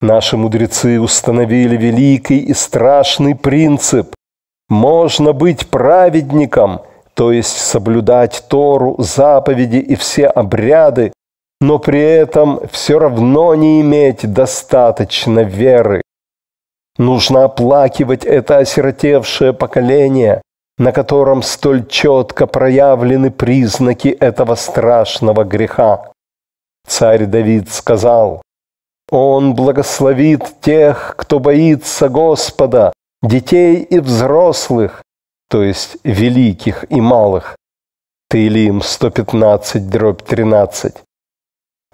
Наши мудрецы установили великий и страшный принцип. Можно быть праведником, то есть соблюдать Тору, заповеди и все обряды, но при этом все равно не иметь достаточно веры. Нужно оплакивать это осиротевшее поколение, на котором столь четко проявлены признаки этого страшного греха. Царь Давид сказал, он благословит тех, кто боится Господа, детей и взрослых, то есть великих и малых. Таилим 115, дробь 13.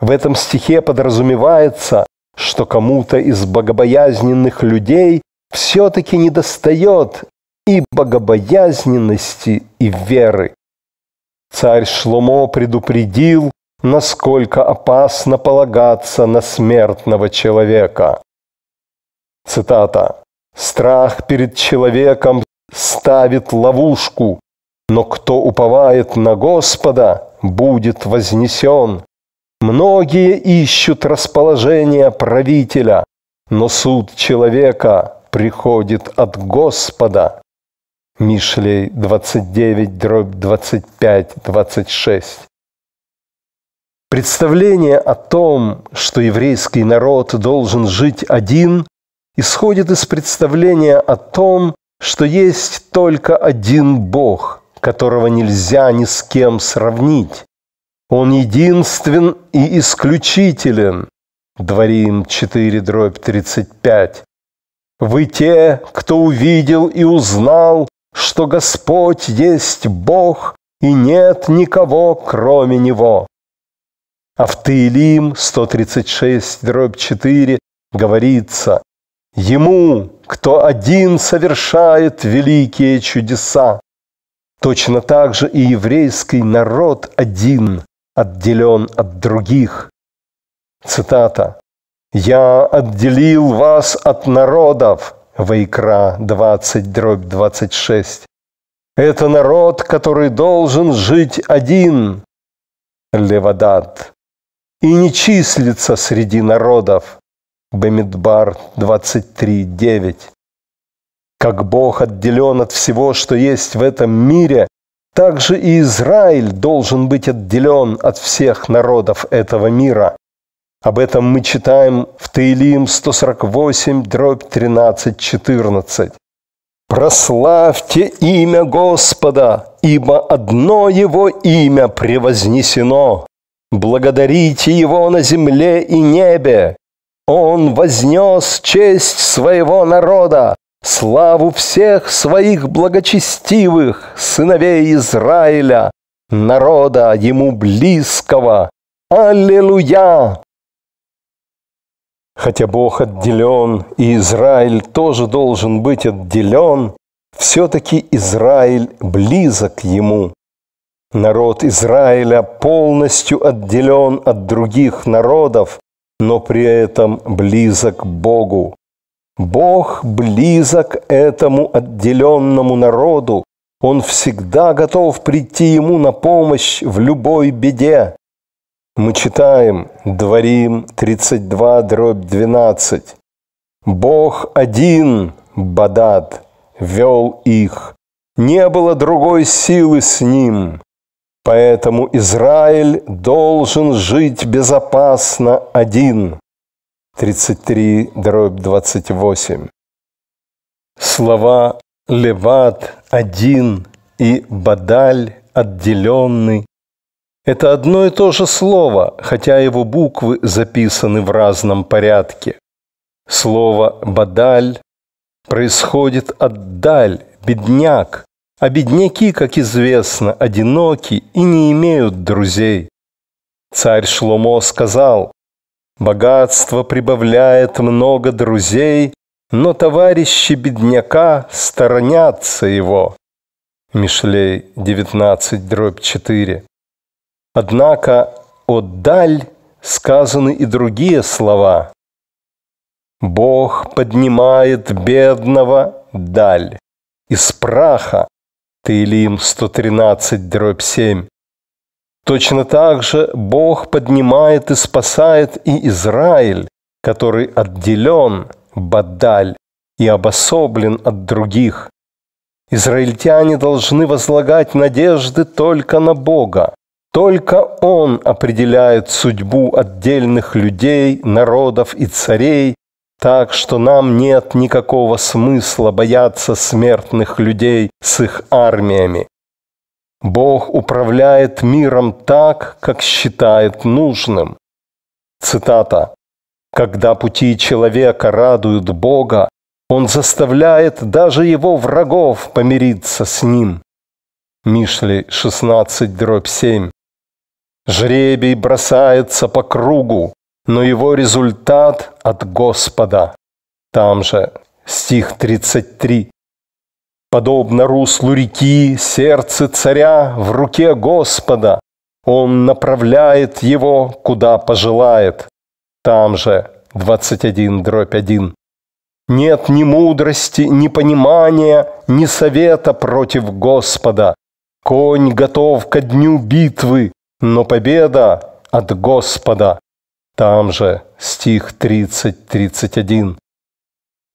В этом стихе подразумевается, что кому-то из богобоязненных людей все-таки недостает и богобоязненности, и веры. Царь Шломо предупредил, насколько опасно полагаться на смертного человека. Цитата. «Страх перед человеком ставит ловушку, но кто уповает на Господа, будет вознесен. Многие ищут расположение правителя, но суд человека приходит от Господа. Мишлей 29, дробь 25, 26. Представление о том, что еврейский народ должен жить один, исходит из представления о том, что есть только один Бог, которого нельзя ни с кем сравнить. Он единствен и исключителен. Дворим 4 дробь 35. Вы те, кто увидел и узнал, что Господь есть Бог, и нет никого, кроме Него. А в Таилим 136, дробь 4 говорится, «Ему, кто один совершает великие чудеса». Точно так же и еврейский народ один, отделен от других. Цитата. «Я отделил вас от народов» Вайкра 20, дробь 26. «Это народ, который должен жить один» Левадат и не числится среди народов. Бемидбар 23.9. Как Бог отделен от всего, что есть в этом мире, так же и Израиль должен быть отделен от всех народов этого мира. Об этом мы читаем в Таилим 148, дробь 13, 14. «Прославьте имя Господа, ибо одно Его имя превознесено, Благодарите Его на земле и небе! Он вознес честь своего народа, славу всех своих благочестивых, сыновей Израиля, народа ему близкого. Аллилуйя! Хотя Бог отделен, и Израиль тоже должен быть отделен, все-таки Израиль близок Ему. Народ Израиля полностью отделен от других народов, но при этом близок Богу. Бог близок этому отделенному народу. Он всегда готов прийти ему на помощь в любой беде. Мы читаем Дворим 32, дробь 12. «Бог один, Бадат, вел их, не было другой силы с ним, Поэтому Израиль должен жить безопасно один. 33 дробь 28. Слова «леват» – «один» и «бадаль» – «отделенный» – это одно и то же слово, хотя его буквы записаны в разном порядке. Слово «бадаль» происходит от «даль», «бедняк», а бедняки, как известно, одиноки и не имеют друзей. Царь Шломо сказал, «Богатство прибавляет много друзей, но товарищи бедняка сторонятся его». Мишлей 19, дробь 4. Однако «отдаль» сказаны и другие слова. «Бог поднимает бедного даль, из праха, Таилим 113, дробь 7. Точно так же Бог поднимает и спасает и Израиль, который отделен, бадаль, и обособлен от других. Израильтяне должны возлагать надежды только на Бога. Только Он определяет судьбу отдельных людей, народов и царей, так что нам нет никакого смысла бояться смертных людей с их армиями. Бог управляет миром так, как считает нужным. Цитата. «Когда пути человека радуют Бога, он заставляет даже его врагов помириться с ним». Мишли 16, дробь 7. Жребий бросается по кругу, но его результат от Господа. Там же стих 33. Подобно руслу реки, сердце царя в руке Господа. Он направляет его, куда пожелает. Там же 21 дробь 1. Нет ни мудрости, ни понимания, ни совета против Господа. Конь готов ко дню битвы, но победа от Господа. Там же стих 30-31.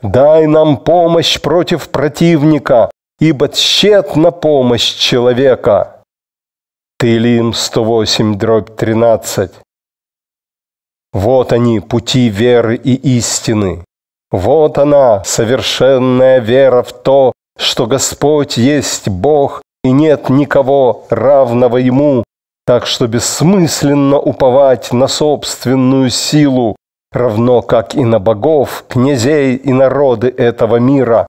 «Дай нам помощь против противника, ибо тщетна помощь человека». Тылим 108, дробь 13. Вот они, пути веры и истины. Вот она, совершенная вера в то, что Господь есть Бог, и нет никого равного Ему, так что бессмысленно уповать на собственную силу, равно как и на богов, князей и народы этого мира.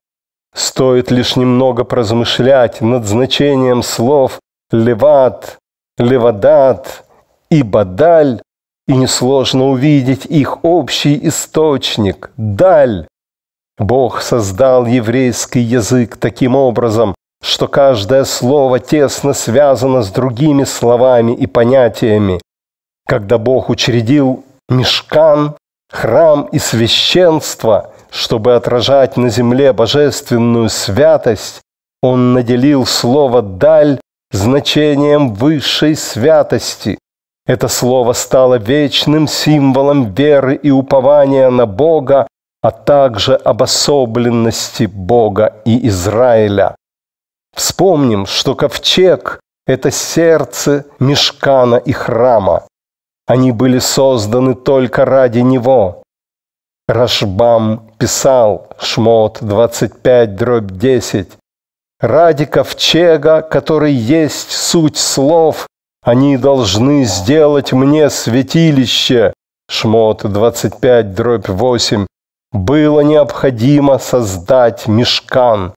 Стоит лишь немного прозмышлять над значением слов «леват», «левадат» и «бадаль», и несложно увидеть их общий источник – «даль». Бог создал еврейский язык таким образом, что каждое слово тесно связано с другими словами и понятиями. Когда Бог учредил мешкан, храм и священство, чтобы отражать на земле божественную святость, Он наделил слово «даль» значением высшей святости. Это слово стало вечным символом веры и упования на Бога, а также обособленности Бога и Израиля. Вспомним, что ковчег – это сердце мешкана и храма. Они были созданы только ради него. Рашбам писал, Шмот 25, дробь 10, «Ради ковчега, который есть суть слов, они должны сделать мне святилище». Шмот 25, дробь 8, «Было необходимо создать мешкан».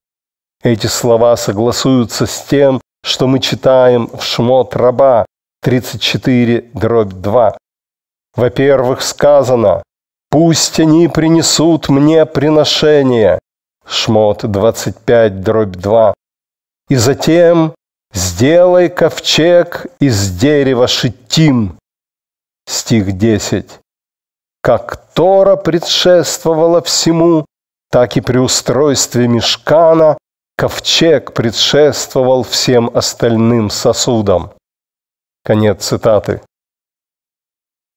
Эти слова согласуются с тем, что мы читаем в Шмот Раба 34, дробь 2. Во-первых, сказано «Пусть они принесут мне приношение» Шмот 25, дробь 2. И затем «Сделай ковчег из дерева шитим» стих 10. Как Тора предшествовала всему, так и при устройстве мешкана Ковчег предшествовал всем остальным сосудам. Конец цитаты.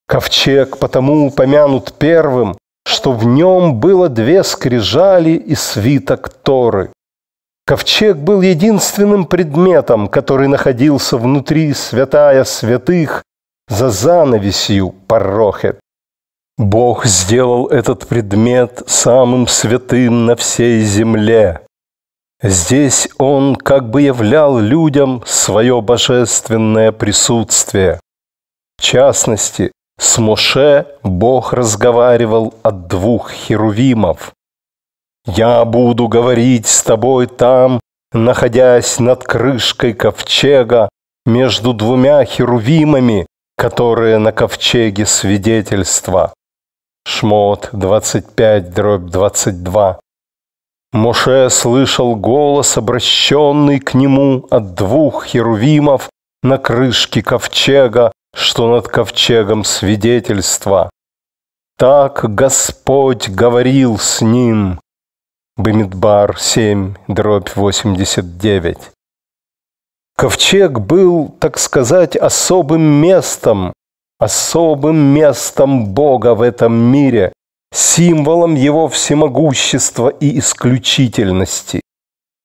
Ковчег потому упомянут первым, что в нем было две скрижали и свиток Торы. Ковчег был единственным предметом, который находился внутри святая святых за занавесью Парохет. Бог сделал этот предмет самым святым на всей земле. Здесь он как бы являл людям свое божественное присутствие. В частности, с Моше Бог разговаривал от двух херувимов. «Я буду говорить с тобой там, находясь над крышкой ковчега между двумя херувимами, которые на ковчеге свидетельства». Шмот 25, дробь 22. Моше слышал голос, обращенный к нему от двух херувимов на крышке ковчега, что над ковчегом свидетельства. Так Господь говорил с ним. Бамидбар 7, дробь 89. Ковчег был, так сказать, особым местом, особым местом Бога в этом мире, символом его всемогущества и исключительности.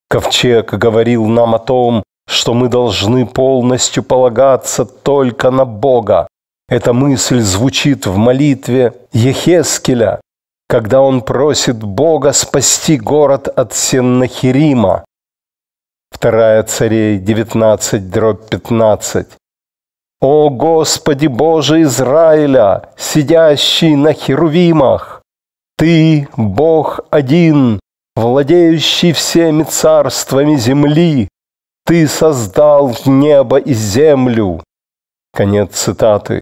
Ковчег говорил нам о том, что мы должны полностью полагаться только на Бога. Эта мысль звучит в молитве Ехескеля, когда он просит Бога спасти город от Сеннахирима. 2 царей 19, дробь 15. «О Господи Боже Израиля, сидящий на херувимах! Ты, Бог один, владеющий всеми царствами земли! Ты создал небо и землю!» Конец цитаты.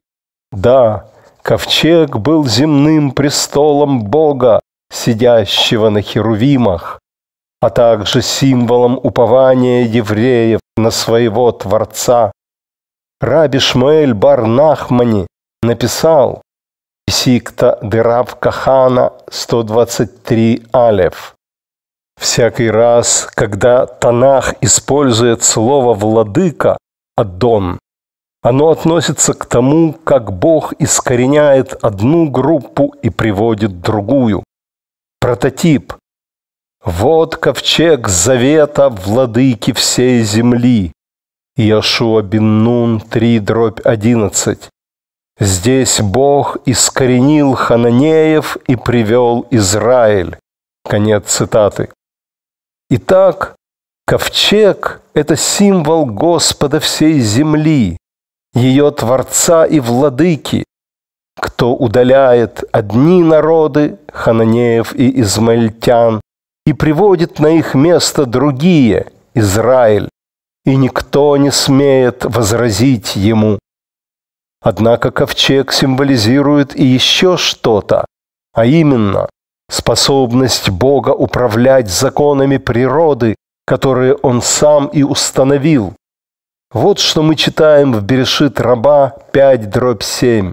«Да, ковчег был земным престолом Бога, сидящего на херувимах, а также символом упования евреев на своего Творца Раби Шмуэль бар Нахмани написал Сикта Дераб Кахана 123 Алев. Всякий раз, когда Танах использует слово «владыка» Адон, оно относится к тому, как Бог искореняет одну группу и приводит другую. Прототип. Вот ковчег завета владыки всей земли. Иошуа Биннун Нун 3 дробь 11. Здесь Бог искоренил хананеев и привел Израиль. Конец цитаты. Итак, ковчег – это символ Господа всей земли, ее Творца и Владыки. Кто удаляет одни народы, хананеев и измальтян и приводит на их место другие, Израиль, и никто не смеет возразить ему. Однако ковчег символизирует и еще что-то, а именно способность Бога управлять законами природы, которые Он сам и установил. Вот что мы читаем в Берешит Раба 5 дробь 7.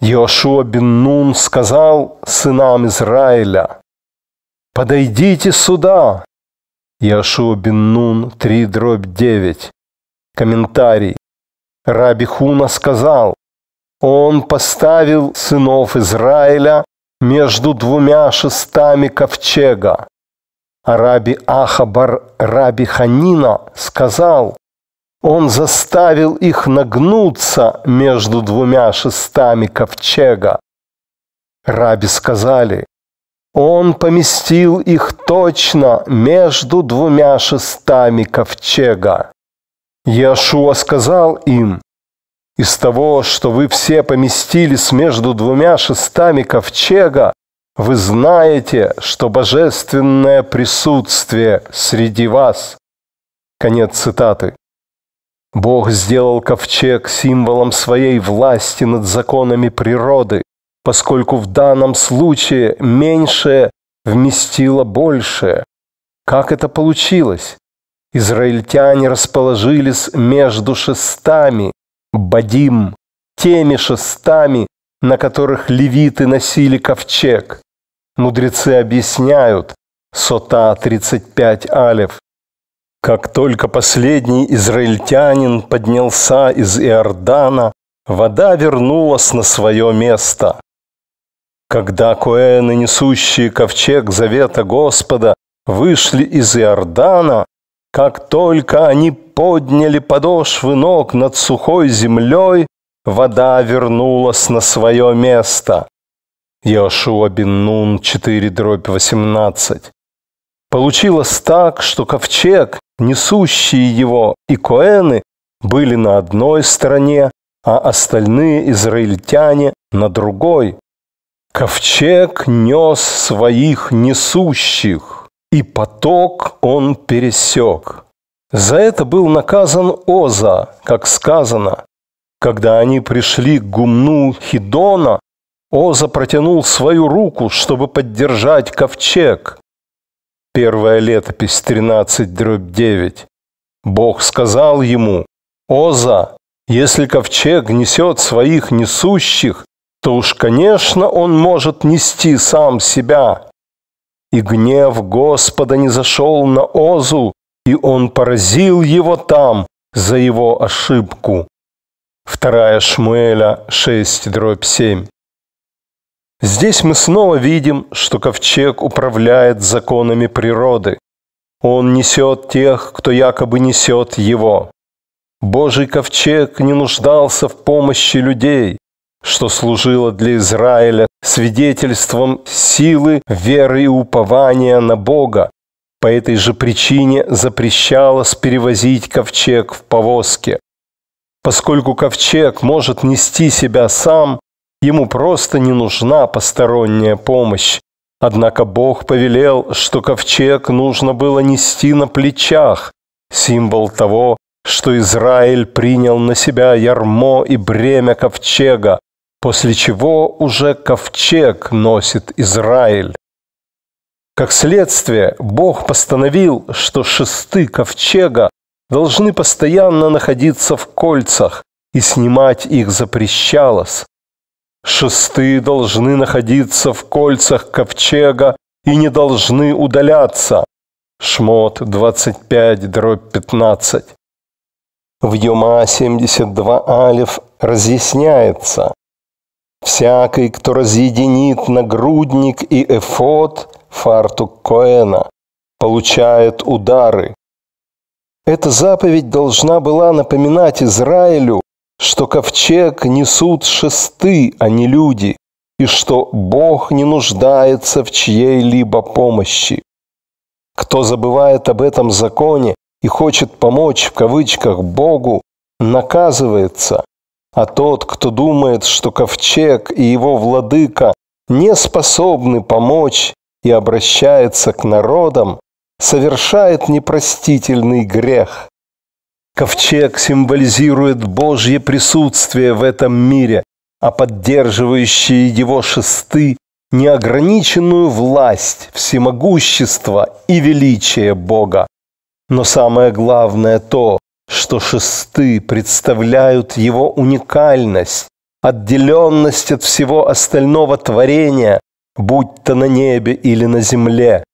Иошуа Бин Нун сказал сынам Израиля, «Подойдите сюда, Яшуа Бин Нун 3 дробь 9. Комментарий. Раби Хуна сказал, он поставил сынов Израиля между двумя шестами ковчега. А раби Ахабар раби Ханина сказал, он заставил их нагнуться между двумя шестами ковчега. Раби сказали, он поместил их точно между двумя шестами ковчега. Яшуа сказал им, «Из того, что вы все поместились между двумя шестами ковчега, вы знаете, что божественное присутствие среди вас». Конец цитаты. Бог сделал ковчег символом своей власти над законами природы поскольку в данном случае меньшее вместило большее. Как это получилось? Израильтяне расположились между шестами, бадим, теми шестами, на которых левиты носили ковчег. Мудрецы объясняют, сота 35 алев. Как только последний израильтянин поднялся из Иордана, вода вернулась на свое место. Когда коэны, несущие ковчег завета Господа, вышли из Иордана, как только они подняли подошвы ног над сухой землей, вода вернулась на свое место. Иошуа бен Нун 4 дробь 18. Получилось так, что ковчег, несущие его, и коэны были на одной стороне, а остальные израильтяне на другой. Ковчег нес своих несущих, и поток он пересек. За это был наказан Оза, как сказано. Когда они пришли к гумну Хидона, Оза протянул свою руку, чтобы поддержать ковчег. Первая летопись 13 дробь 9. Бог сказал ему, «Оза, если ковчег несет своих несущих, то уж, конечно, он может нести сам себя. И гнев Господа не зашел на Озу, и он поразил его там за его ошибку. 2 Шмуэля 6, дробь 7. Здесь мы снова видим, что ковчег управляет законами природы. Он несет тех, кто якобы несет его. Божий ковчег не нуждался в помощи людей что служило для Израиля свидетельством силы, веры и упования на Бога. По этой же причине запрещалось перевозить ковчег в повозке. Поскольку ковчег может нести себя сам, ему просто не нужна посторонняя помощь. Однако Бог повелел, что ковчег нужно было нести на плечах, символ того, что Израиль принял на себя ярмо и бремя ковчега, после чего уже ковчег носит Израиль. Как следствие, Бог постановил, что шесты ковчега должны постоянно находиться в кольцах, и снимать их запрещалось. Шесты должны находиться в кольцах ковчега и не должны удаляться. Шмот 25, дробь 15. В Йома 72 алиф разъясняется, Всякий, кто разъединит нагрудник и эфот, фартук Коэна, получает удары. Эта заповедь должна была напоминать Израилю, что ковчег несут шесты, а не люди, и что Бог не нуждается в чьей-либо помощи. Кто забывает об этом законе и хочет помочь в кавычках Богу, наказывается, а тот, кто думает, что ковчег и его владыка не способны помочь и обращается к народам, совершает непростительный грех. Ковчег символизирует Божье присутствие в этом мире, а поддерживающие его шесты – неограниченную власть, всемогущество и величие Бога. Но самое главное то, что шесты представляют его уникальность, отделенность от всего остального творения, будь то на небе или на земле.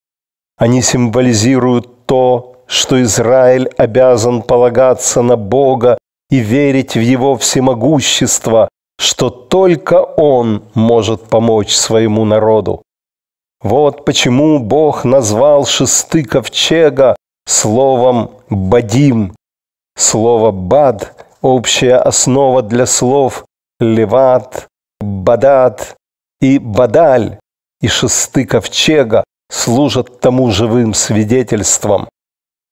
Они символизируют то, что Израиль обязан полагаться на Бога и верить в Его всемогущество, что только Он может помочь своему народу. Вот почему Бог назвал шесты ковчега словом «бадим», Слово «бад» – общая основа для слов «леват», «бадат» и «бадаль» и шесты ковчега служат тому живым свидетельством.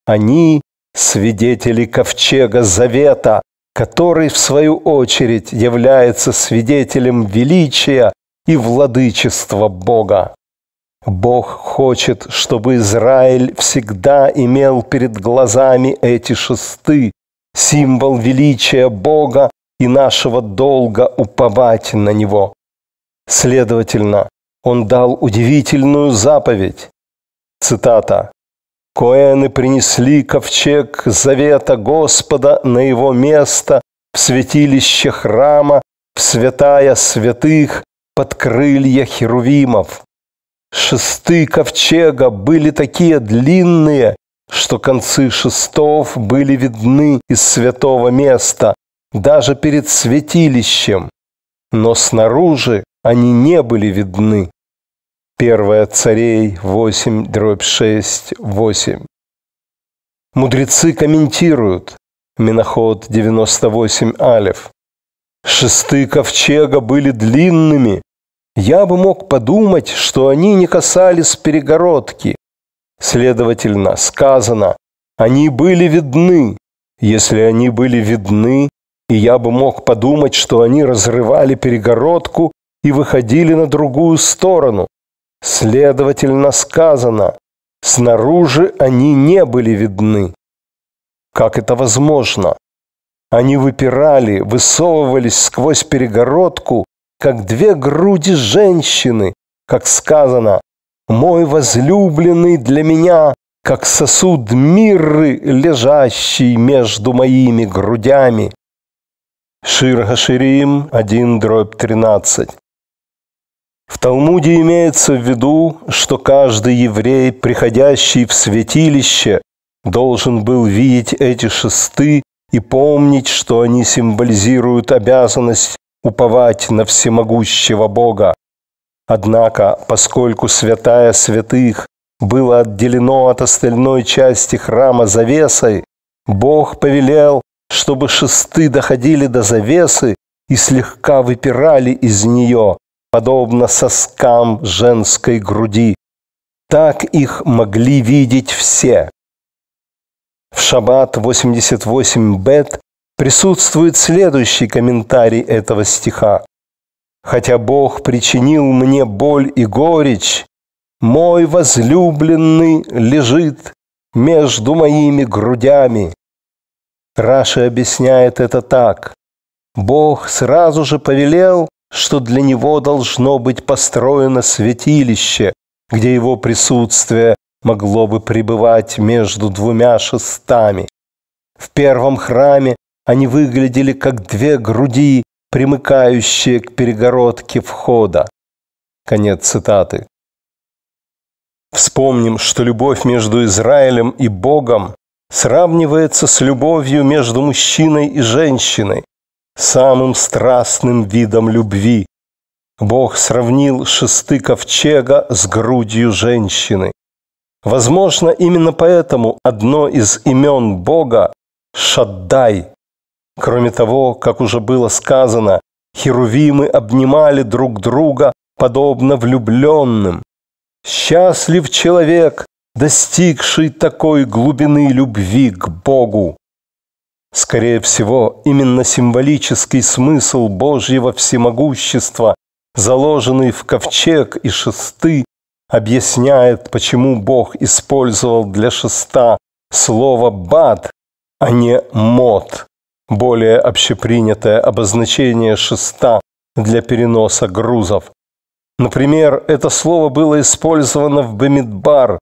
Они – свидетели ковчега завета, который, в свою очередь, является свидетелем величия и владычества Бога. Бог хочет, чтобы Израиль всегда имел перед глазами эти шесты, символ величия Бога и нашего долга уповать на Него. Следовательно, он дал удивительную заповедь. Цитата. «Коэны принесли ковчег завета Господа на его место в святилище храма, в святая святых, под крылья херувимов. Шесты ковчега были такие длинные, что концы шестов были видны из святого места, даже перед святилищем, но снаружи они не были видны. 1 Царей 8, дробь 6, 8. Мудрецы комментируют, Миноход 98 Алев. Шесты ковчега были длинными. Я бы мог подумать, что они не касались перегородки. Следовательно, сказано, они были видны. Если они были видны, и я бы мог подумать, что они разрывали перегородку и выходили на другую сторону. Следовательно, сказано, снаружи они не были видны. Как это возможно? Они выпирали, высовывались сквозь перегородку, как две груди женщины, как сказано, мой возлюбленный для меня, как сосуд мирры, лежащий между моими грудями. Шир Гаширим 1 дробь 13. В Талмуде имеется в виду, что каждый еврей, приходящий в святилище, должен был видеть эти шесты и помнить, что они символизируют обязанность уповать на всемогущего Бога. Однако, поскольку святая святых было отделено от остальной части храма завесой, Бог повелел, чтобы шесты доходили до завесы и слегка выпирали из нее, подобно соскам женской груди. Так их могли видеть все. В Шаббат 88 Бет присутствует следующий комментарий этого стиха. Хотя Бог причинил мне боль и горечь, мой возлюбленный лежит между моими грудями. Раши объясняет это так. Бог сразу же повелел, что для него должно быть построено святилище, где его присутствие могло бы пребывать между двумя шестами. В первом храме они выглядели как две груди, примыкающие к перегородке входа. Конец цитаты. Вспомним, что любовь между Израилем и Богом сравнивается с любовью между мужчиной и женщиной, самым страстным видом любви. Бог сравнил шесты ковчега с грудью женщины. Возможно, именно поэтому одно из имен Бога – Шаддай, Кроме того, как уже было сказано, херувимы обнимали друг друга, подобно влюбленным. Счастлив человек, достигший такой глубины любви к Богу. Скорее всего, именно символический смысл Божьего всемогущества, заложенный в ковчег и шесты, объясняет, почему Бог использовал для шеста слово «бад», а не «мод» более общепринятое обозначение шеста для переноса грузов. Например, это слово было использовано в Бамидбар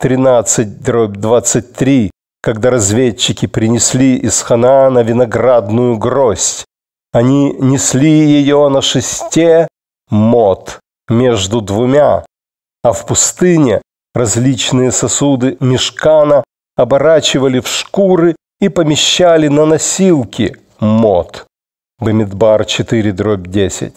13-23, когда разведчики принесли из Ханаана виноградную гроздь. Они несли ее на шесте мод между двумя, а в пустыне различные сосуды мешкана оборачивали в шкуры и помещали на носилки мод. Бамидбар 4 дробь 10.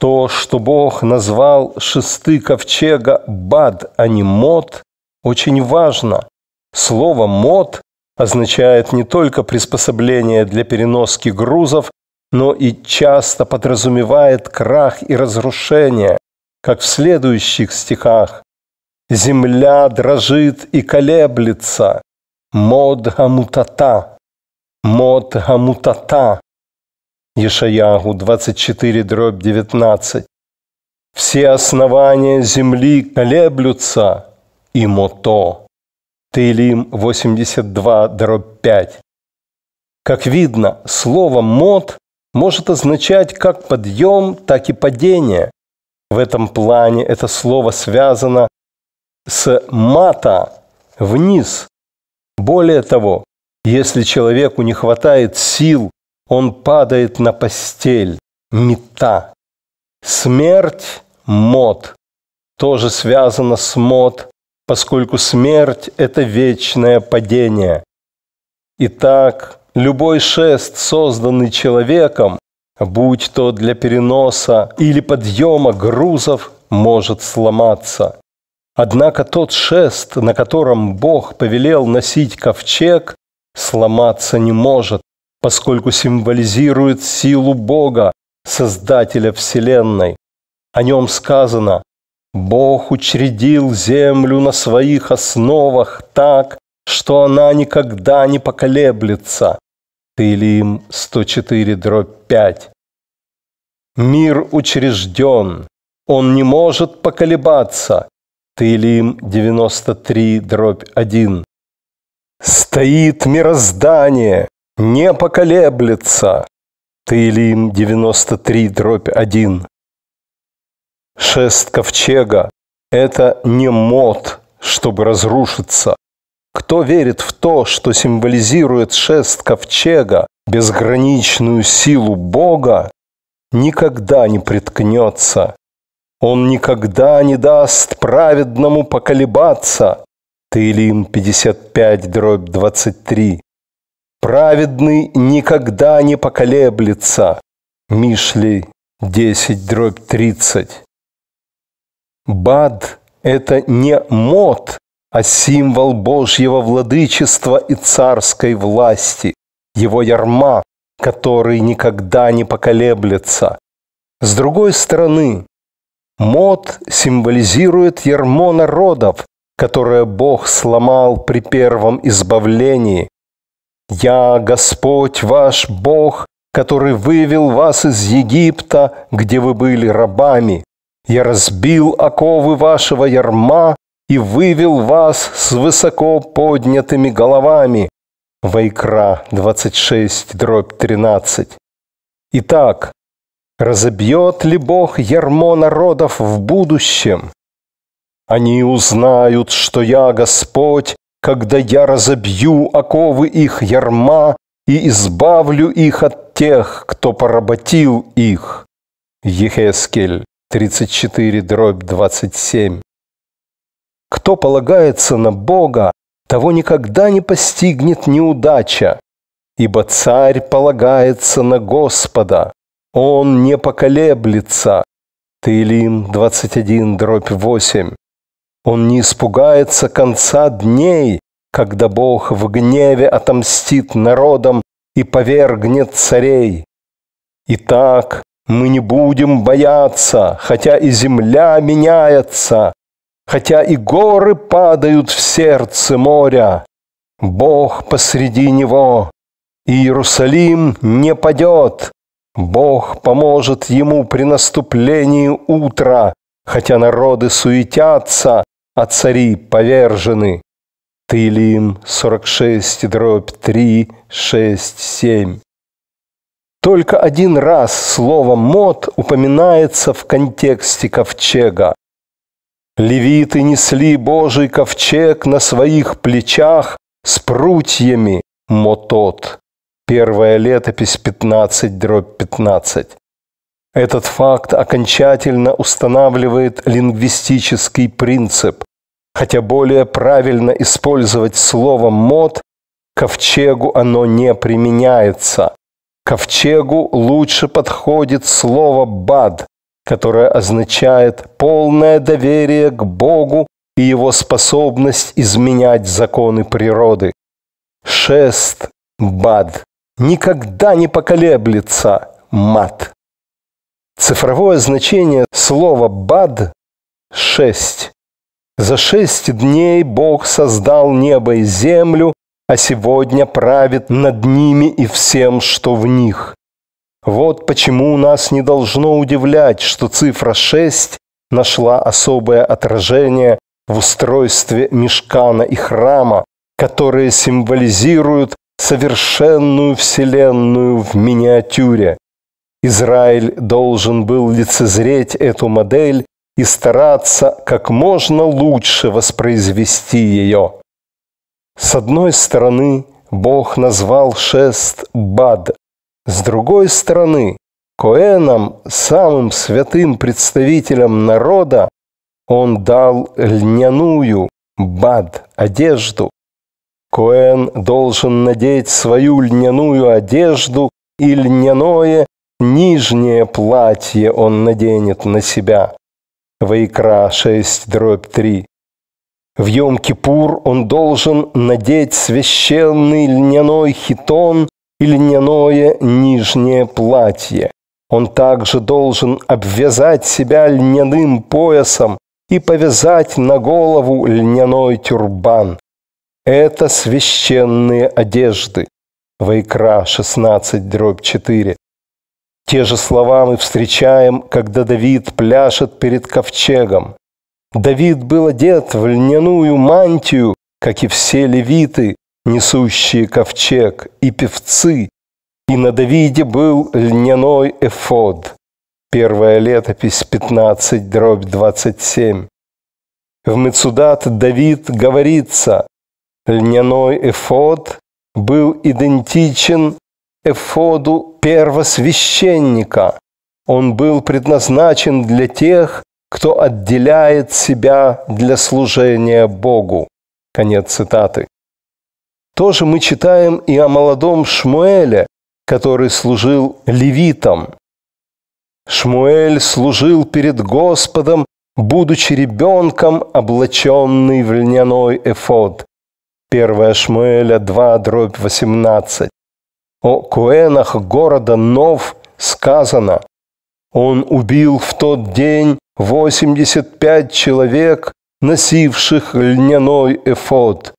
То, что Бог назвал шесты ковчега бад, а не мод, очень важно. Слово мод означает не только приспособление для переноски грузов, но и часто подразумевает крах и разрушение, как в следующих стихах. «Земля дрожит и колеблется, Модгамутата, Модгамутата, Ешаягу 24 дробь 19. Все основания земли колеблются, и мото. Таилим 82 дробь 5. Как видно, слово «мод» может означать как подъем, так и падение. В этом плане это слово связано с «мата» – вниз, более того, если человеку не хватает сил, он падает на постель, мета. Смерть – мод, тоже связано с мод, поскольку смерть – это вечное падение. Итак, любой шест, созданный человеком, будь то для переноса или подъема грузов, может сломаться. Однако тот шест, на котором Бог повелел носить ковчег, сломаться не может, поскольку символизирует силу Бога, Создателя Вселенной. О нем сказано «Бог учредил землю на своих основах так, что она никогда не поколеблется». Таилим 104, дробь 5. Мир учрежден, он не может поколебаться, Тылим 93 дробь 1. Стоит мироздание, не поколеблется. Тылим 93 дробь 1. Шест ковчега – это не мод, чтобы разрушиться. Кто верит в то, что символизирует шест ковчега, безграничную силу Бога, никогда не приткнется он никогда не даст праведному поколебаться. Таилим 55, дробь 23. Праведный никогда не поколеблется. Мишли 10, дробь 30. Бад – это не мод, а символ Божьего владычества и царской власти, его ярма, который никогда не поколеблется. С другой стороны, Мод символизирует ярмо народов, которое Бог сломал при первом избавлении. «Я Господь ваш Бог, который вывел вас из Египта, где вы были рабами. Я разбил оковы вашего ярма и вывел вас с высоко поднятыми головами». Вайкра 26, дробь 13. Итак, Разобьет ли Бог ярмо народов в будущем? Они узнают, что я Господь, когда я разобью оковы их ярма и избавлю их от тех, кто поработил их. Ехескель 34 дробь 27. Кто полагается на Бога, того никогда не постигнет неудача, ибо царь полагается на Господа. Он не поколеблется. Таилим 21, дробь 8. Он не испугается конца дней, когда Бог в гневе отомстит народам и повергнет царей. Итак, мы не будем бояться, хотя и земля меняется, хотя и горы падают в сердце моря. Бог посреди него, и Иерусалим не падет, Бог поможет ему при наступлении утра, хотя народы суетятся, а цари повержены. Таилим 46, дробь 3, 6, 7. Только один раз слово «мод» упоминается в контексте ковчега. Левиты несли Божий ковчег на своих плечах с прутьями мотот. Первая летопись 15 дробь 15. Этот факт окончательно устанавливает лингвистический принцип, хотя более правильно использовать слово «мод», ковчегу оно не применяется. Ковчегу лучше подходит слово «бад», которое означает полное доверие к Богу и его способность изменять законы природы. Шест – бад никогда не поколеблется мат. Цифровое значение слова «бад» – шесть. За шесть дней Бог создал небо и землю, а сегодня правит над ними и всем, что в них. Вот почему нас не должно удивлять, что цифра шесть нашла особое отражение в устройстве мешкана и храма, которые символизируют совершенную вселенную в миниатюре. Израиль должен был лицезреть эту модель и стараться как можно лучше воспроизвести ее. С одной стороны, Бог назвал шест Бад, с другой стороны, Коэном, самым святым представителем народа, он дал льняную, бад, одежду, Коэн должен надеть свою льняную одежду и льняное нижнее платье он наденет на себя. Вайкра 6, дробь 3. В Йом-Кипур он должен надеть священный льняной хитон и льняное нижнее платье. Он также должен обвязать себя льняным поясом и повязать на голову льняной тюрбан. Это священные одежды. Вайкра 16, дробь 4. Те же слова мы встречаем, когда Давид пляшет перед ковчегом. Давид был одет в льняную мантию, как и все левиты, несущие ковчег, и певцы. И на Давиде был льняной эфод. Первая летопись 15, дробь 27. В Мецудат Давид говорится, льняной эфод был идентичен эфоду первосвященника. Он был предназначен для тех, кто отделяет себя для служения Богу. Конец цитаты. Тоже мы читаем и о молодом Шмуэле, который служил левитом. Шмуэль служил перед Господом, будучи ребенком, облаченный в льняной эфод. 1 Шмуэля 2, дробь 18. О Куэнах города Нов сказано, он убил в тот день 85 человек, носивших льняной эфод.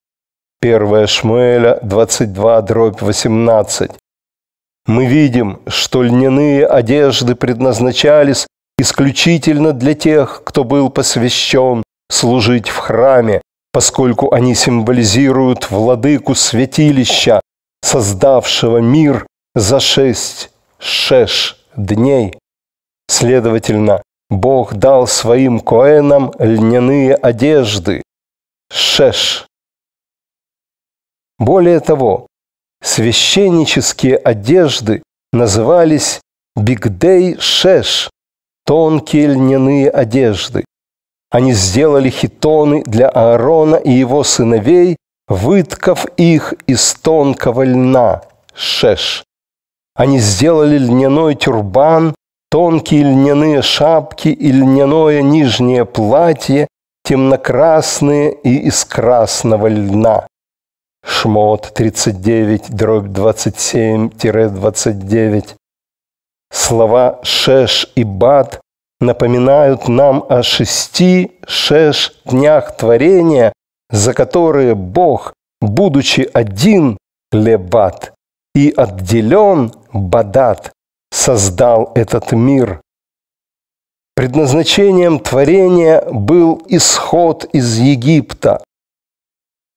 1 Шмуэля 22, дробь 18. Мы видим, что льняные одежды предназначались исключительно для тех, кто был посвящен служить в храме, поскольку они символизируют владыку святилища, создавшего мир за шесть шеш дней. Следовательно, Бог дал своим коэнам льняные одежды. Шеш. Более того, священнические одежды назывались бигдей шеш – тонкие льняные одежды. Они сделали хитоны для Аарона и его сыновей, вытков их из тонкого льна, шеш. Они сделали льняной тюрбан, тонкие льняные шапки и льняное нижнее платье, темнокрасные и из красного льна. Шмот 39, дробь 27-29. Слова «шеш» и «бат» напоминают нам о шести шеш днях творения, за которые Бог, будучи один, лебат, и отделен, бадат, создал этот мир. Предназначением творения был исход из Египта.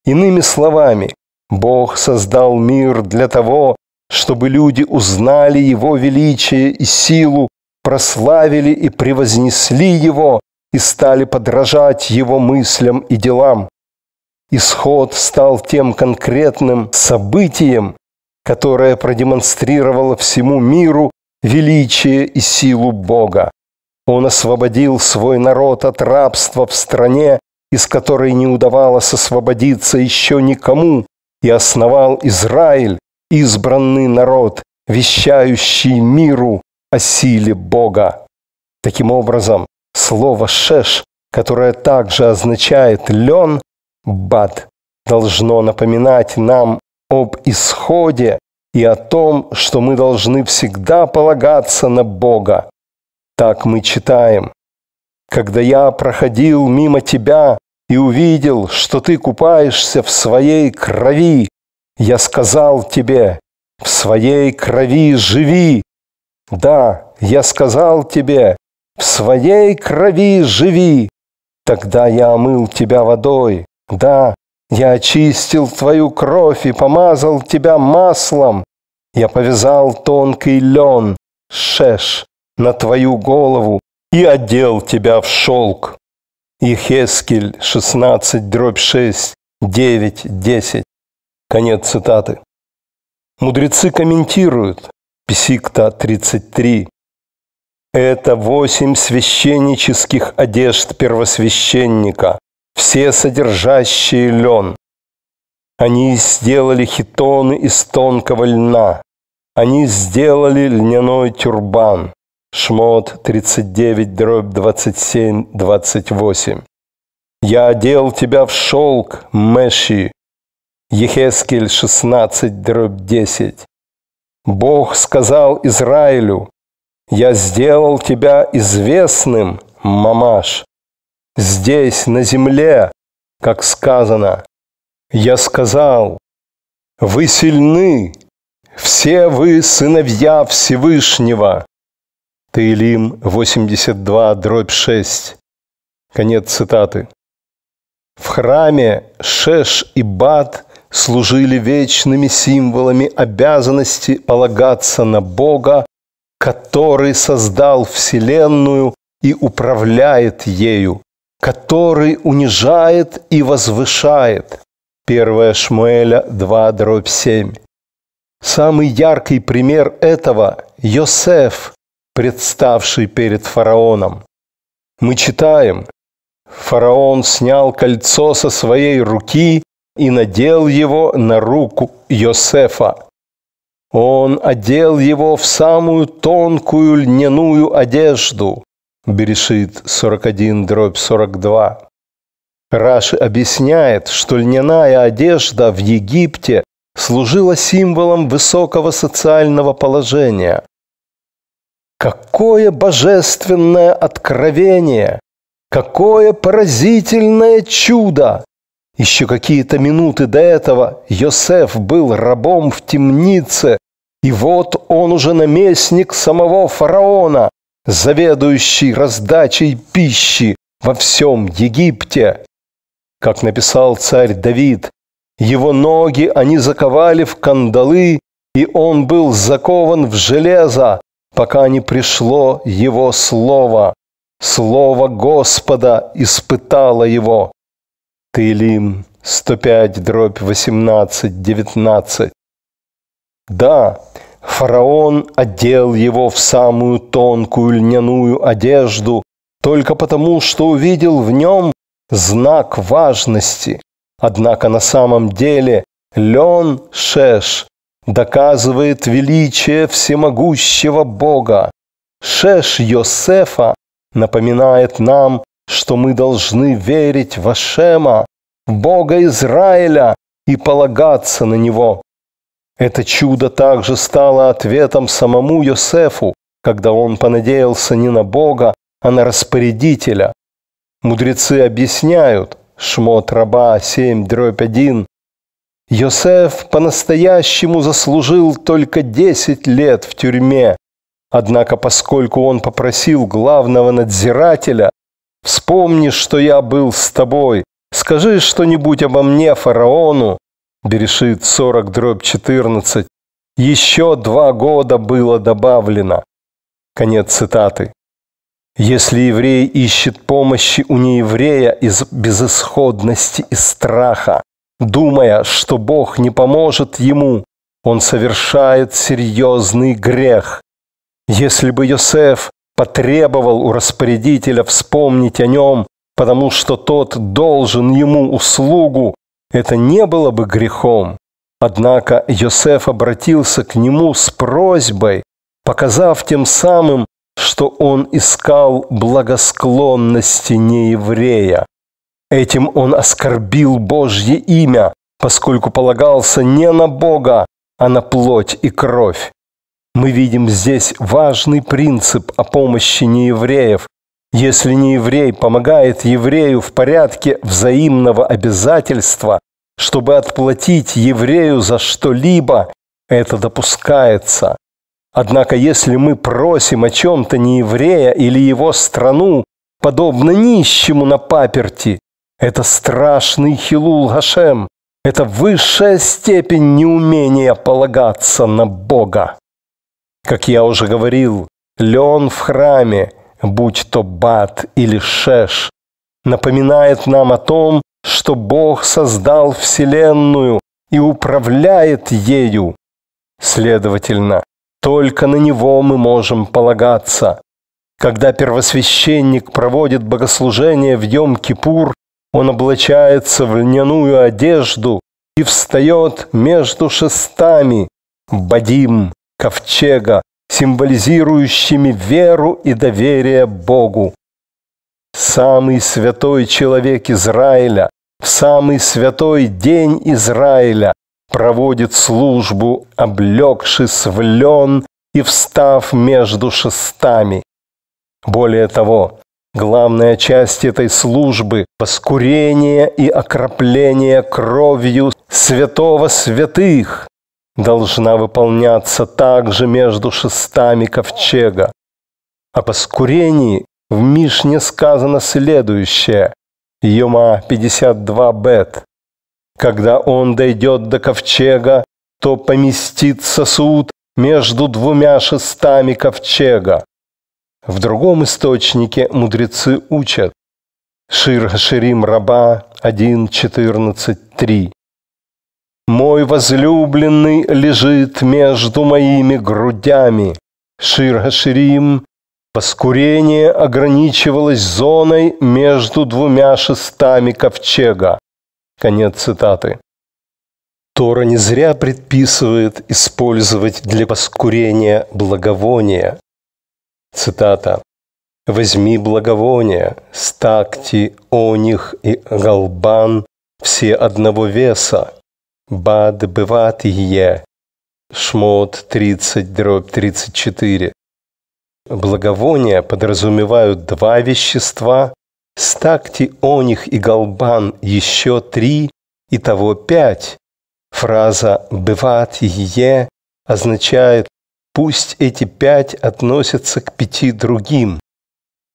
Иными словами, Бог создал мир для того, чтобы люди узнали Его величие и силу прославили и превознесли Его и стали подражать Его мыслям и делам. Исход стал тем конкретным событием, которое продемонстрировало всему миру величие и силу Бога. Он освободил свой народ от рабства в стране, из которой не удавалось освободиться еще никому, и основал Израиль, избранный народ, вещающий миру о силе Бога. Таким образом, слово «шеш», которое также означает «лен», «бад», должно напоминать нам об исходе и о том, что мы должны всегда полагаться на Бога. Так мы читаем. «Когда я проходил мимо тебя и увидел, что ты купаешься в своей крови, я сказал тебе, в своей крови живи, да, я сказал тебе, в своей крови живи. Тогда я омыл тебя водой. Да, я очистил твою кровь и помазал тебя маслом. Я повязал тонкий лен, шеш, на твою голову и одел тебя в шелк. Ехескель 16, дробь 6, 9, 10. Конец цитаты. Мудрецы комментируют, Псикта 33. Это восемь священнических одежд первосвященника, все содержащие лен. Они сделали хитоны из тонкого льна. Они сделали льняной тюрбан. Шмот 39 дробь 27 28. Я одел тебя в шелк, Мэши. Ехескель 16 дробь 10. Бог сказал Израилю, «Я сделал тебя известным, мамаш, здесь, на земле, как сказано. Я сказал, вы сильны, все вы сыновья Всевышнего». Таилим 82, дробь 6. Конец цитаты. В храме Шеш и Бат – служили вечными символами обязанности полагаться на Бога, который создал Вселенную и управляет ею, который унижает и возвышает. 1 Шмуэля 2, дробь 7. Самый яркий пример этого – Йосеф, представший перед фараоном. Мы читаем, фараон снял кольцо со своей руки и надел его на руку Йосефа. Он одел его в самую тонкую льняную одежду. Берешит 41 дробь 42. Раши объясняет, что льняная одежда в Египте служила символом высокого социального положения. Какое божественное откровение! Какое поразительное чудо! Еще какие-то минуты до этого Йосеф был рабом в темнице, и вот он уже наместник самого фараона, заведующий раздачей пищи во всем Египте. Как написал царь Давид, его ноги они заковали в кандалы, и он был закован в железо, пока не пришло его слово. Слово Господа испытало его. Таилим 105, дробь 18, 19. Да, фараон одел его в самую тонкую льняную одежду только потому, что увидел в нем знак важности. Однако на самом деле лен шеш доказывает величие всемогущего Бога. Шеш Йосефа напоминает нам, что мы должны верить в Ашема, Бога Израиля, и полагаться на него. Это чудо также стало ответом самому Йосефу, когда он понадеялся не на Бога, а на распорядителя. Мудрецы объясняют, Шмот раба 7 дробь 1, Йосеф по-настоящему заслужил только 10 лет в тюрьме, однако поскольку он попросил главного надзирателя, «Вспомни, что я был с тобой, Скажи что-нибудь обо мне, фараону, Берешит 40 дробь 14. Еще два года было добавлено. Конец цитаты. Если еврей ищет помощи у нееврея из безысходности и страха, думая, что Бог не поможет ему, он совершает серьезный грех. Если бы Йосеф потребовал у распорядителя вспомнить о нем потому что тот должен ему услугу, это не было бы грехом. Однако Йосеф обратился к нему с просьбой, показав тем самым, что он искал благосклонности нееврея. Этим он оскорбил Божье имя, поскольку полагался не на Бога, а на плоть и кровь. Мы видим здесь важный принцип о помощи неевреев, если не еврей помогает еврею в порядке взаимного обязательства, чтобы отплатить еврею за что-либо, это допускается. Однако если мы просим о чем-то не еврея или его страну, подобно нищему на паперти, это страшный хилул Гашем, это высшая степень неумения полагаться на Бога. Как я уже говорил, лен в храме – будь то бат или шеш, напоминает нам о том, что Бог создал Вселенную и управляет ею. Следовательно, только на Него мы можем полагаться. Когда первосвященник проводит богослужение в Йом-Кипур, он облачается в льняную одежду и встает между шестами, бадим, ковчега, символизирующими веру и доверие Богу. Самый святой человек Израиля в самый святой день Израиля проводит службу, облегшись в лен и встав между шестами. Более того, главная часть этой службы – воскурение и окропление кровью святого святых – должна выполняться также между шестами ковчега. Об оскурении в Мишне сказано следующее. Йома 52 бет. Когда он дойдет до ковчега, то поместится суд между двумя шестами ковчега. В другом источнике мудрецы учат. Шир Ширим Раба 1.14.3 мой возлюбленный лежит между моими грудями. Шир Хаширим. Воскурение ограничивалось зоной между двумя шестами ковчега. Конец цитаты. Тора не зря предписывает использовать для воскурения благовония. Цитата. «Возьми благовония, стакти, оних и голбан, все одного веса, Бад Быватия, Шмот 30, дробь 34. Благовония подразумевают два вещества, стакти о них и голбан еще три, и того пять. Фраза бывает е означает «пусть эти пять относятся к пяти другим».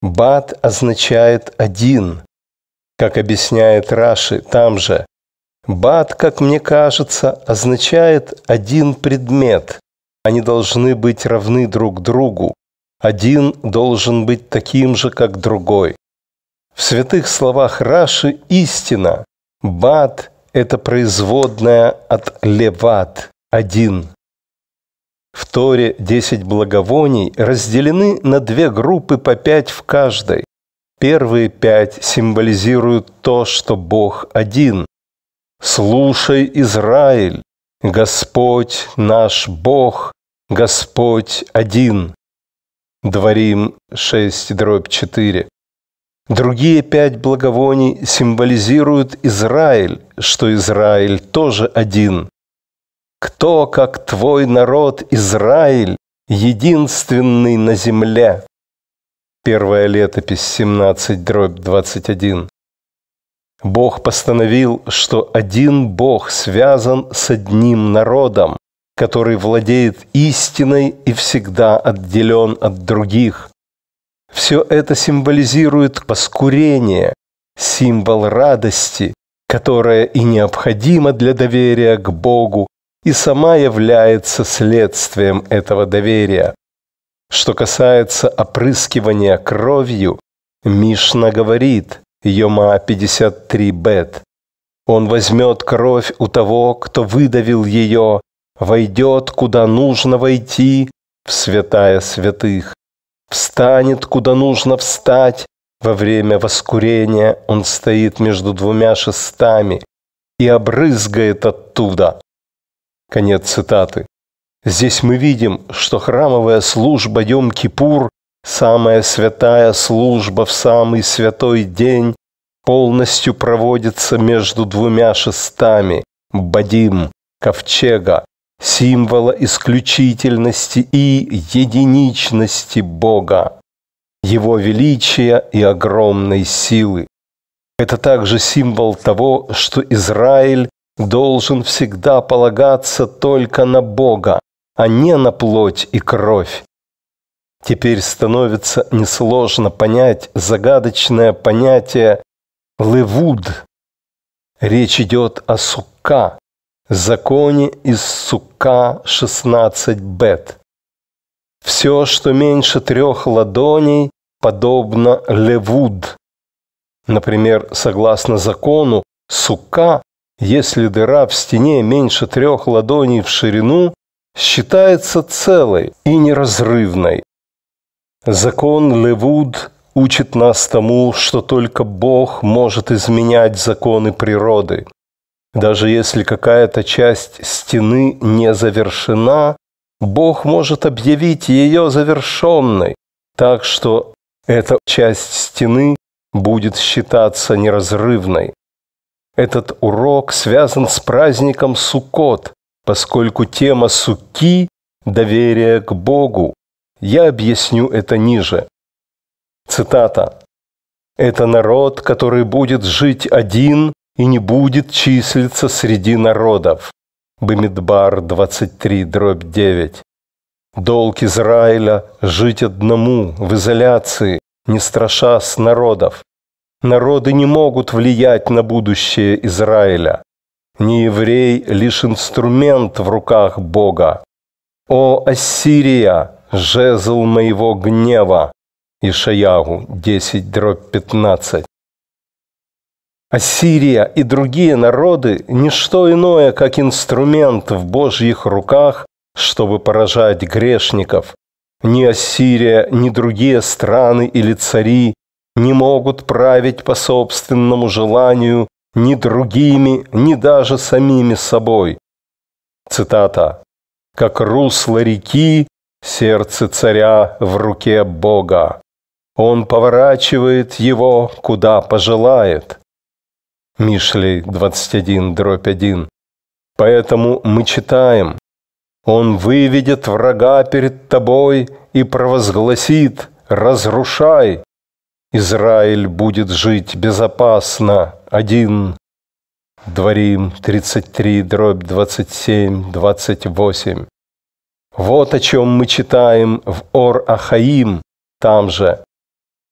«Бат» означает «один». Как объясняет Раши там же, Бат, как мне кажется, означает один предмет. Они должны быть равны друг другу. Один должен быть таким же, как другой. В святых словах Раши истина. Бат – это производная от леват – один. В Торе десять благовоний разделены на две группы по пять в каждой. Первые пять символизируют то, что Бог один. Слушай, Израиль, Господь наш Бог, Господь один. Дворим 6, дробь 4. Другие пять благовоний символизируют Израиль, что Израиль тоже один. Кто, как твой народ Израиль, единственный на земле? Первая летопись 17, дробь 21. Бог постановил, что один Бог связан с одним народом, который владеет истиной и всегда отделен от других. Все это символизирует поскурение, символ радости, которая и необходима для доверия к Богу, и сама является следствием этого доверия. Что касается опрыскивания кровью, Мишна говорит – Йома 53 бет. Он возьмет кровь у того, кто выдавил ее, войдет, куда нужно войти, в святая святых. Встанет, куда нужно встать, во время воскурения он стоит между двумя шестами и обрызгает оттуда. Конец цитаты. Здесь мы видим, что храмовая служба Йом-Кипур Самая святая служба в самый святой день полностью проводится между двумя шестами – Бадим, ковчега, символа исключительности и единичности Бога, Его величия и огромной силы. Это также символ того, что Израиль должен всегда полагаться только на Бога, а не на плоть и кровь, Теперь становится несложно понять загадочное понятие «левуд». Речь идет о сука, законе из сука 16 бет. Все, что меньше трех ладоней, подобно левуд. Например, согласно закону, сука, если дыра в стене меньше трех ладоней в ширину, считается целой и неразрывной, Закон Левуд учит нас тому, что только Бог может изменять законы природы. Даже если какая-то часть стены не завершена, Бог может объявить ее завершенной, так что эта часть стены будет считаться неразрывной. Этот урок связан с праздником Суккот, поскольку тема Суки – доверие к Богу. Я объясню это ниже. Цитата. «Это народ, который будет жить один и не будет числиться среди народов». Бамидбар 23, дробь 9. Долг Израиля – жить одному, в изоляции, не страша с народов. Народы не могут влиять на будущее Израиля. Нееврей – лишь инструмент в руках Бога. О, Ассирия, жезл моего гнева. Ишаягу 10 дробь 15. Ассирия и другие народы – ничто иное, как инструмент в Божьих руках, чтобы поражать грешников. Ни Ассирия, ни другие страны или цари не могут править по собственному желанию ни другими, ни даже самими собой. Цитата. «Как русло реки Сердце царя в руке Бога. Он поворачивает его, куда пожелает. Мишлей 21, дробь 1. Поэтому мы читаем. Он выведет врага перед тобой и провозгласит «разрушай». Израиль будет жить безопасно. Один. Дворим 33, дробь 27, 28. Вот о чем мы читаем в Ор-Ахаим, там же.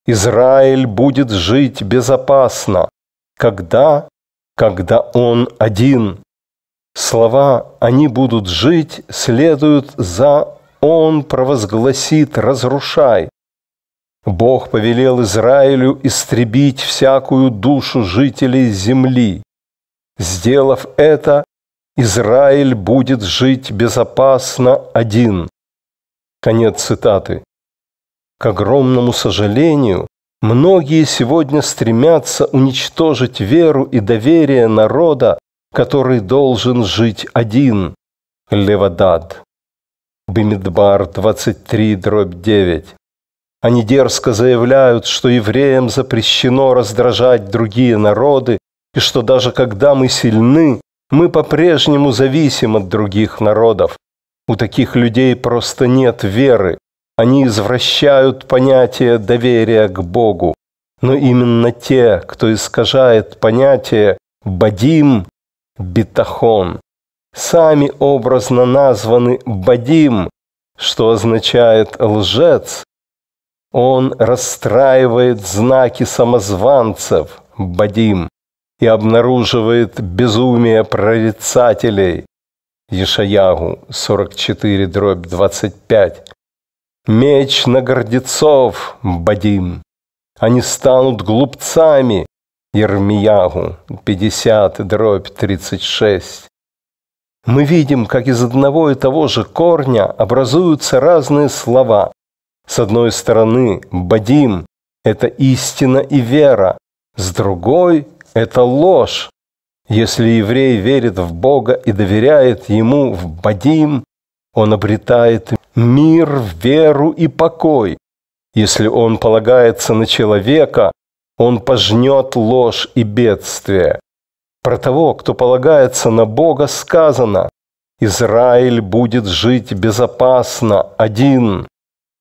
Израиль будет жить безопасно, когда, когда он один. Слова «они будут жить» следуют за «он провозгласит, разрушай». Бог повелел Израилю истребить всякую душу жителей земли. Сделав это, Израиль будет жить безопасно один. Конец цитаты. К огромному сожалению, многие сегодня стремятся уничтожить веру и доверие народа, который должен жить один. Левадад. Бимидбар 23, дробь 9. Они дерзко заявляют, что евреям запрещено раздражать другие народы, и что даже когда мы сильны, мы по-прежнему зависим от других народов. У таких людей просто нет веры. Они извращают понятие доверия к Богу. Но именно те, кто искажает понятие «бадим» – «битахон», сами образно названы «бадим», что означает «лжец». Он расстраивает знаки самозванцев – «бадим» и обнаруживает безумие прорицателей. Ешаягу 44 дробь 25. Меч на гордецов, Бадим. Они станут глупцами. Ермиягу 50 дробь 36. Мы видим, как из одного и того же корня образуются разные слова. С одной стороны, Бадим – это истина и вера, с другой это ложь. Если еврей верит в Бога и доверяет Ему в Бадим, он обретает мир, веру и покой. Если он полагается на человека, он пожнет ложь и бедствие. Про того, кто полагается на Бога, сказано, «Израиль будет жить безопасно, один».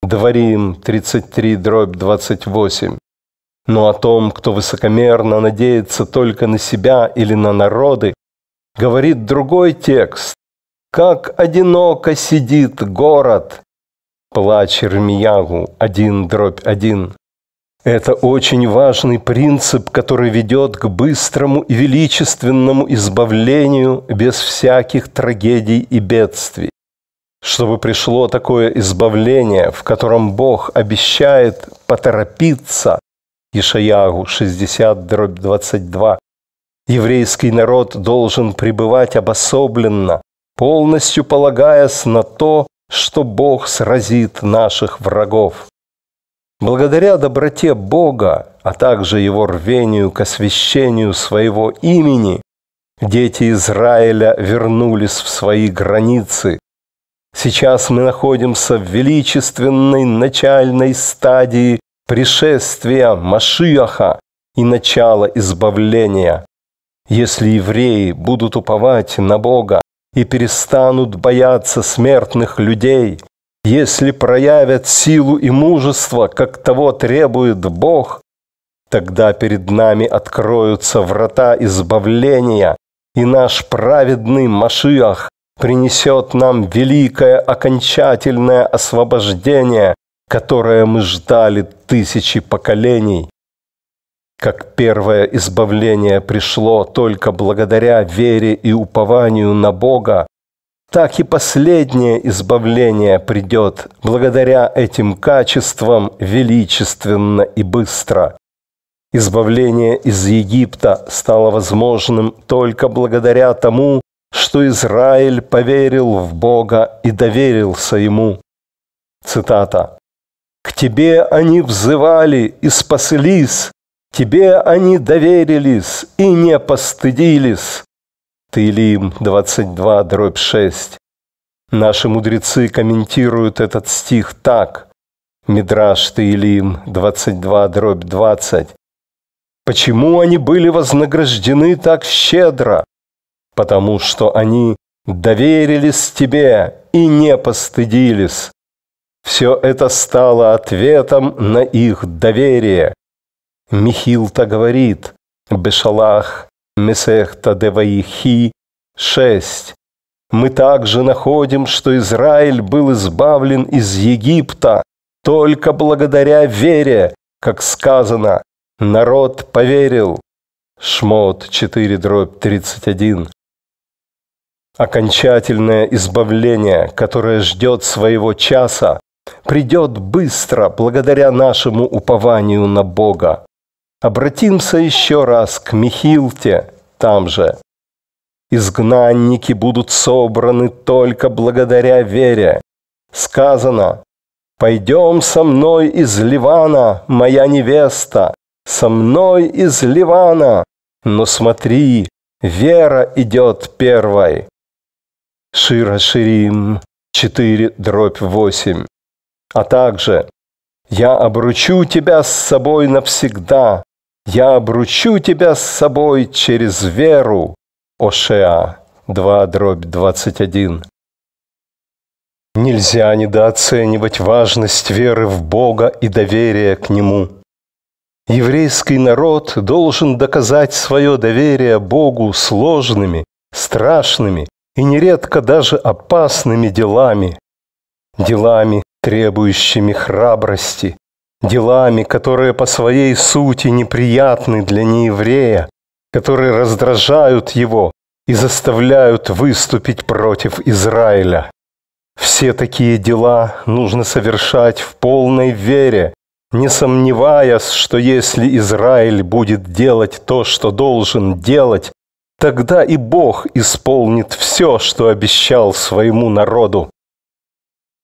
Дворим 33, дробь 28. Но о том, кто высокомерно надеется только на себя или на народы, говорит другой текст. «Как одиноко сидит город!» Плач Ирмиягу 1 дробь 1. Это очень важный принцип, который ведет к быстрому и величественному избавлению без всяких трагедий и бедствий. Чтобы пришло такое избавление, в котором Бог обещает поторопиться, Ишаяру 60, дробь 22. Еврейский народ должен пребывать обособленно, полностью полагаясь на то, что Бог сразит наших врагов. Благодаря доброте Бога, а также его рвению к освящению своего имени, дети Израиля вернулись в свои границы. Сейчас мы находимся в величественной начальной стадии пришествия Машиаха и начало избавления. Если евреи будут уповать на Бога и перестанут бояться смертных людей, если проявят силу и мужество, как того требует Бог, тогда перед нами откроются врата избавления, и наш праведный Машиах принесет нам великое окончательное освобождение, которое мы ждали тысячи поколений, как первое избавление пришло только благодаря вере и упованию на Бога, так и последнее избавление придет благодаря этим качествам величественно и быстро. Избавление из Египта стало возможным только благодаря тому, что Израиль поверил в Бога и доверился Ему. Цитата. К Тебе они взывали и спаслись, Тебе они доверились и не постыдились. Таилим 22, дробь 6. Наши мудрецы комментируют этот стих так. Мидраш Таилим 22, дробь 20. Почему они были вознаграждены так щедро? Потому что они доверились Тебе и не постыдились. Все это стало ответом на их доверие. Михилта говорит, Бешалах, Месехта Деваихи 6. Мы также находим, что Израиль был избавлен из Египта только благодаря вере, как сказано, народ поверил. Шмот 4 дробь 31. Окончательное избавление, которое ждет своего часа, придет быстро, благодаря нашему упованию на Бога. Обратимся еще раз к Михилте, там же. Изгнанники будут собраны только благодаря вере. Сказано, «Пойдем со мной из Ливана, моя невеста, со мной из Ливана». Но смотри, вера идет первой. Шира Ширим 4 дробь 8 а также «Я обручу тебя с собой навсегда, я обручу тебя с собой через веру» Ошеа 2 дробь 21. Нельзя недооценивать важность веры в Бога и доверия к Нему. Еврейский народ должен доказать свое доверие Богу сложными, страшными и нередко даже опасными делами. Делами, требующими храбрости, делами, которые по своей сути неприятны для нееврея, которые раздражают его и заставляют выступить против Израиля. Все такие дела нужно совершать в полной вере, не сомневаясь, что если Израиль будет делать то, что должен делать, тогда и Бог исполнит все, что обещал своему народу.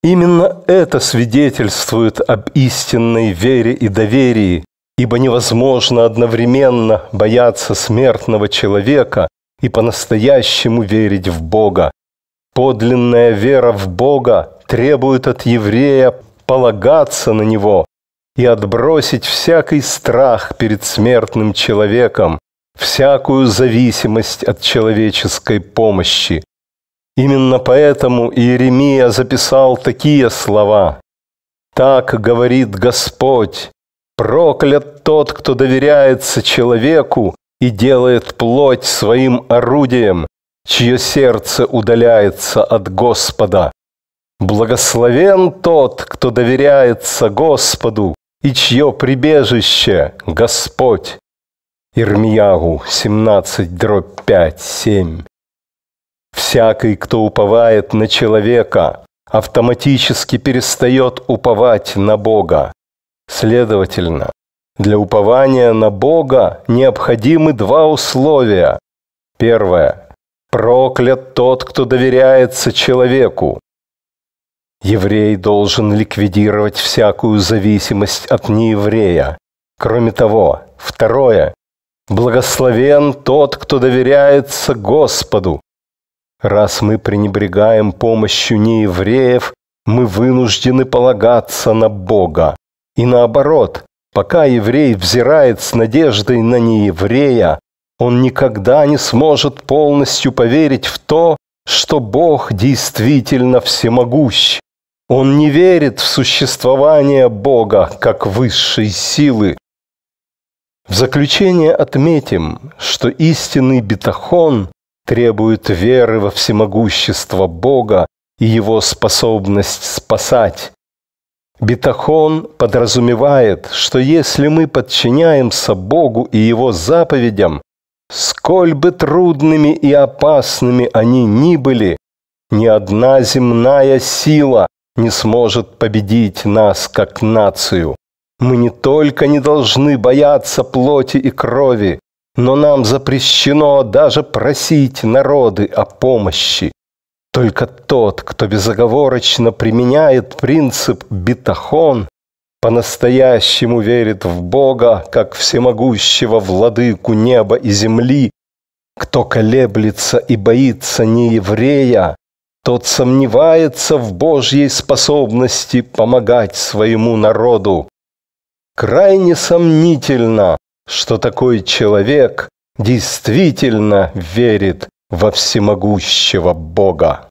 Именно это свидетельствует об истинной вере и доверии, ибо невозможно одновременно бояться смертного человека и по-настоящему верить в Бога. Подлинная вера в Бога требует от еврея полагаться на Него и отбросить всякий страх перед смертным человеком, всякую зависимость от человеческой помощи. Именно поэтому Иеремия записал такие слова. «Так говорит Господь, проклят тот, кто доверяется человеку и делает плоть своим орудием, чье сердце удаляется от Господа. Благословен тот, кто доверяется Господу и чье прибежище – Господь». Ирмиягу 17, дробь 5, 7. Всякий, кто уповает на человека, автоматически перестает уповать на Бога. Следовательно, для упования на Бога необходимы два условия. Первое. Проклят тот, кто доверяется человеку. Еврей должен ликвидировать всякую зависимость от нееврея. Кроме того, второе. Благословен тот, кто доверяется Господу. Раз мы пренебрегаем помощью неевреев, мы вынуждены полагаться на Бога. И наоборот, пока еврей взирает с надеждой на нееврея, он никогда не сможет полностью поверить в то, что Бог действительно всемогущ. Он не верит в существование Бога как высшей силы. В заключение отметим, что истинный бетахон требует веры во всемогущество Бога и его способность спасать. Бетахон подразумевает, что если мы подчиняемся Богу и Его заповедям, сколь бы трудными и опасными они ни были, ни одна земная сила не сможет победить нас как нацию. Мы не только не должны бояться плоти и крови, но нам запрещено даже просить народы о помощи. Только тот, кто безоговорочно применяет принцип битахон, по-настоящему верит в Бога, как всемогущего владыку неба и земли, кто колеблется и боится не еврея, тот сомневается в Божьей способности помогать своему народу. Крайне сомнительно, что такой человек действительно верит во всемогущего Бога.